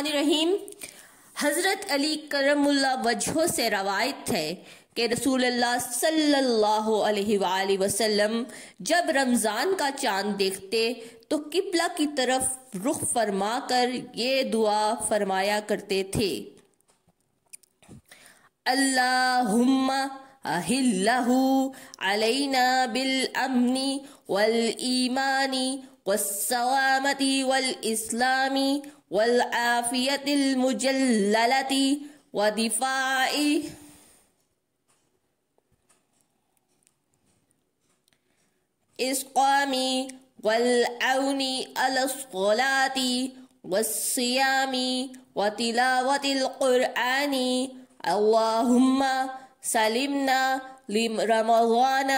रहीम हज़रत अली करमुल्ला वजहों से रवायत है कि रसूल सल्लल्लाहु अलैहि वसल्लम जब रमज़ान का चांद देखते तो किबला की तरफ रुख फरमा कर ये दुआ फरमाया करते थे अल्लाहुम्मा والعافية المجللة ودفاع إسقامي والعون على الصلاة والصيام وتلاوة القرآن اللهم سلمنا لرمضان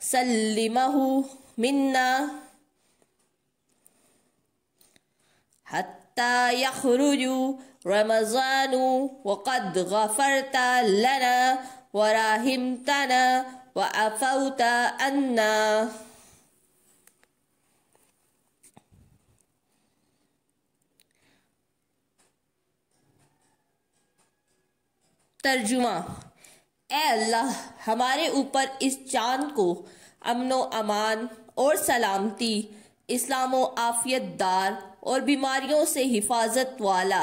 سلمه منا حتى حتى يخرج رمضان وقد غفرت لنا ورحمتنا وعفوت عنا तर्जुमा ए अल्लाह हमारे ऊपर इस चांद को अमनो अमान और सलामती इस्लाम आफियत दार और बीमारियों से हिफाजत वाला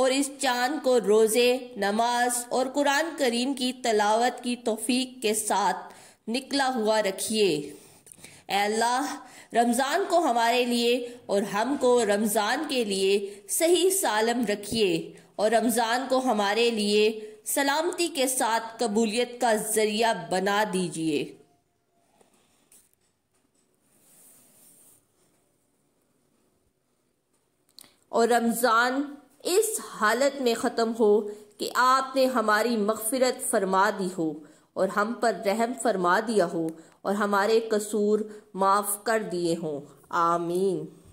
और इस चांद को रोज़े नमाज और कुरान करीम की तलावत की तोफ़ी के साथ निकला हुआ रखिए अल्लाह रमज़ान को हमारे लिए और हमको रमज़ान के लिए सही सालम रखिए और रमज़ान को हमारे लिए सलामती के साथ कबूलियत का ज़रिया बना दीजिए और रमज़ान इस हालत में ख़त्म हो कि आपने हमारी मगफरत फरमा दी हो और हम पर रहम फरमा दिया हो और हमारे कसूर माफ़ कर दिए हों आमीन